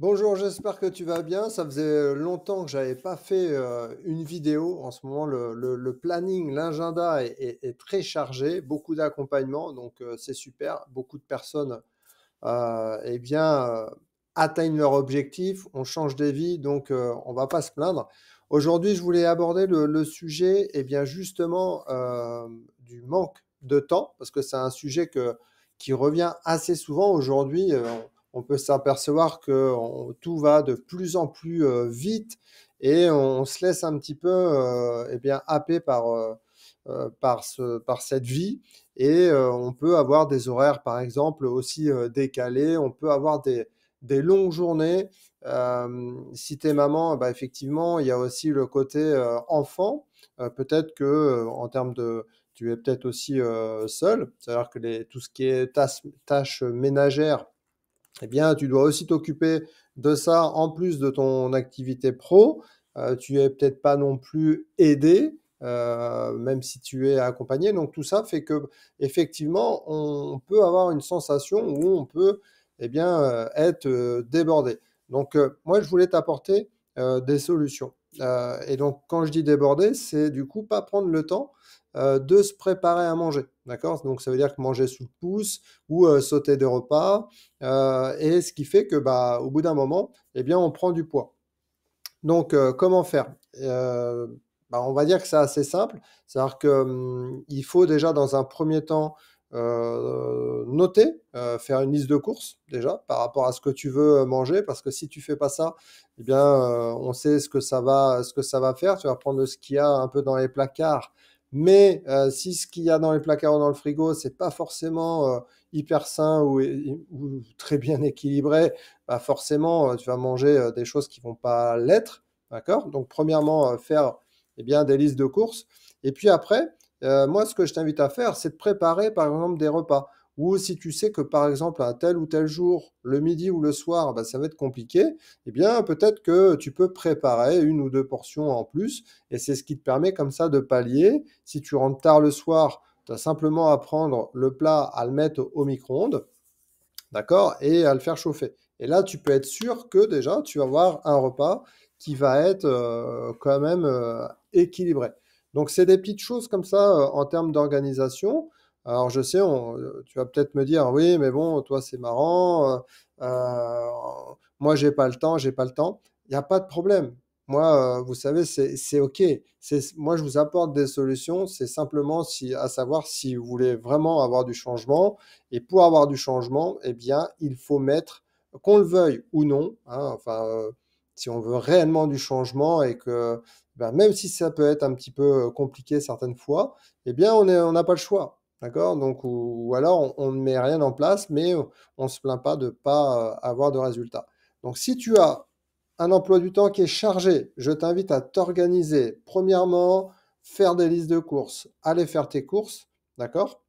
Bonjour, j'espère que tu vas bien. Ça faisait longtemps que je n'avais pas fait euh, une vidéo. En ce moment, le, planning, l'agenda est, très chargé, beaucoup d'accompagnement, donc euh, c'est super. Beaucoup de personnes, euh, eh bien, atteignent leur objectif, on change des vies, donc on ne va pas se plaindre. Aujourd'hui, je voulais aborder le, sujet, et eh bien, justement, du manque de temps, parce que c'est un sujet qui revient assez souvent aujourd'hui on peut s'apercevoir que tout va de plus en plus euh, vite et on, se laisse un petit peu euh, eh bien happer euh, par cette vie et on peut avoir des horaires par exemple aussi décalés on peut avoir des longues journées si tu es maman bah, effectivement il y a aussi le côté enfant peut-être que en termes de tu es peut-être aussi seul c'est-à-dire que tout ce qui est tâche tâches ménagères eh bien, tu dois aussi t'occuper de ça en plus de ton activité pro. Euh, tu es peut-être pas non plus aidé, euh, même si tu es accompagné. Donc tout ça fait que effectivement, on peut avoir une sensation où on peut eh euh, être débordé. Donc moi, je voulais t'apporter des solutions. Euh, et donc, quand je dis déborder, c'est du coup pas prendre le temps euh, de se préparer à manger. D'accord Donc, ça veut dire que manger sous le pouce ou euh, sauter de repas. et ce qui fait que, bah, au bout d'un moment, eh bien, on prend du poids. Donc, comment faire bah, On va dire que c'est assez simple. C'est-à-dire qu'il hum, faut déjà, dans un premier temps, euh, noter, euh, faire une liste de courses déjà par rapport à ce que tu veux euh, manger, parce que si tu fais pas ça, eh bien, on sait ce que ça va, ce que ça va faire. Tu vas prendre ce qu'il y a un peu dans les placards, mais si ce qu'il y a dans les placards ou dans le frigo, c'est pas forcément hyper sain ou, très bien équilibré, bah forcément, tu vas manger des choses qui vont pas l'être, Donc, premièrement, faire eh bien des listes de courses, et puis après euh, moi, ce que je t'invite à faire, c'est de préparer, par exemple, des repas. Ou si tu sais que, par exemple, un tel ou tel jour, le midi ou le soir, bah, ça va être compliqué, eh bien, peut-être que tu peux préparer une ou deux portions en plus. Et c'est ce qui te permet, comme ça, de pallier. Si tu rentres tard le soir, tu as simplement à prendre le plat, à le mettre au micro-ondes, d'accord, et à le faire chauffer. Et là, tu peux être sûr que, déjà, tu vas avoir un repas qui va être euh, quand même euh, équilibré. Donc, c'est des petites choses comme ça euh, en termes d'organisation. Alors, je sais, euh, tu vas peut-être me dire, oui, mais bon, toi, c'est marrant. Euh, euh moi, j'ai pas le temps, j'ai pas le temps. Il n'y a pas de problème. Moi, vous savez, c'est OK. Moi, je vous apporte des solutions. C'est simplement à savoir si vous voulez vraiment avoir du changement. Et pour avoir du changement, eh bien, il faut mettre, qu'on le veuille ou non, hein, enfin, si on veut réellement du changement et que ben, même si ça peut être un petit peu euh, compliqué certaines fois, eh bien on n'a pas le choix. D'accord Donc, ou, alors on, ne met rien en place, mais on ne se plaint pas de ne pas euh, avoir de résultats. Donc, si tu as un emploi du temps qui est chargé, je t'invite à t'organiser. Premièrement, faire des listes de courses, aller faire tes courses, d'accord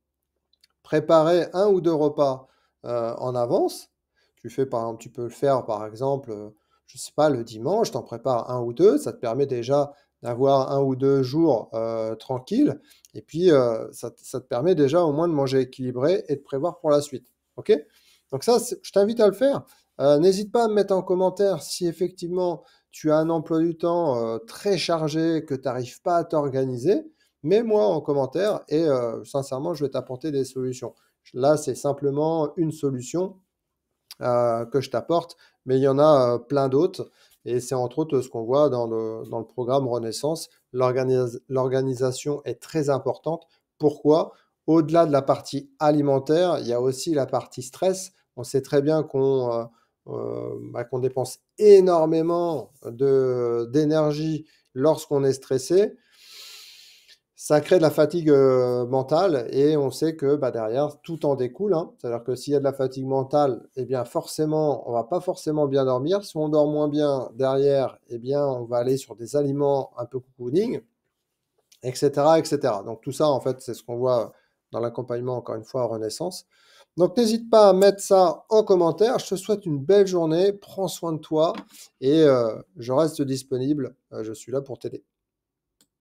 Préparer un ou deux repas euh, en avance. Tu fais par, tu peux le faire par exemple je sais pas, le dimanche, t'en prépares un ou deux, ça te permet déjà d'avoir un ou deux jours euh, tranquilles, et puis euh, ça, te permet déjà au moins de manger équilibré et de prévoir pour la suite. Ok Donc ça, je t'invite à le faire. Euh, n'hésite pas à me mettre en commentaire si effectivement tu as un emploi du temps très chargé, que tu n'arrives pas à t'organiser. Mets-moi en commentaire et sincèrement, je vais t'apporter des solutions. Là, c'est simplement une solution euh, que je t'apporte, mais il y en a euh, plein d'autres. Et c'est entre autres ce qu'on voit dans le, dans programme Renaissance. L'organisation est très importante. Pourquoi Au-delà de la partie alimentaire, il y a aussi la partie stress. On sait très bien qu'on euh, bah, dépense énormément d'énergie lorsqu'on est stressé ça crée de la fatigue euh, mentale et on sait que bah, derrière tout en découle. Hein. C'est-à-dire que s'il y a de la fatigue mentale, eh bien forcément, on va pas forcément bien dormir. Si on dort moins bien derrière, eh bien on va aller sur des aliments un peu cocooning, etc., etc. Donc tout ça, en fait, c'est ce qu'on voit dans l'accompagnement encore une fois à Renaissance. Donc n'hésite pas à mettre ça en commentaire. Je te souhaite une belle journée. Prends soin de toi et euh, je reste disponible. Euh, je suis là pour t'aider.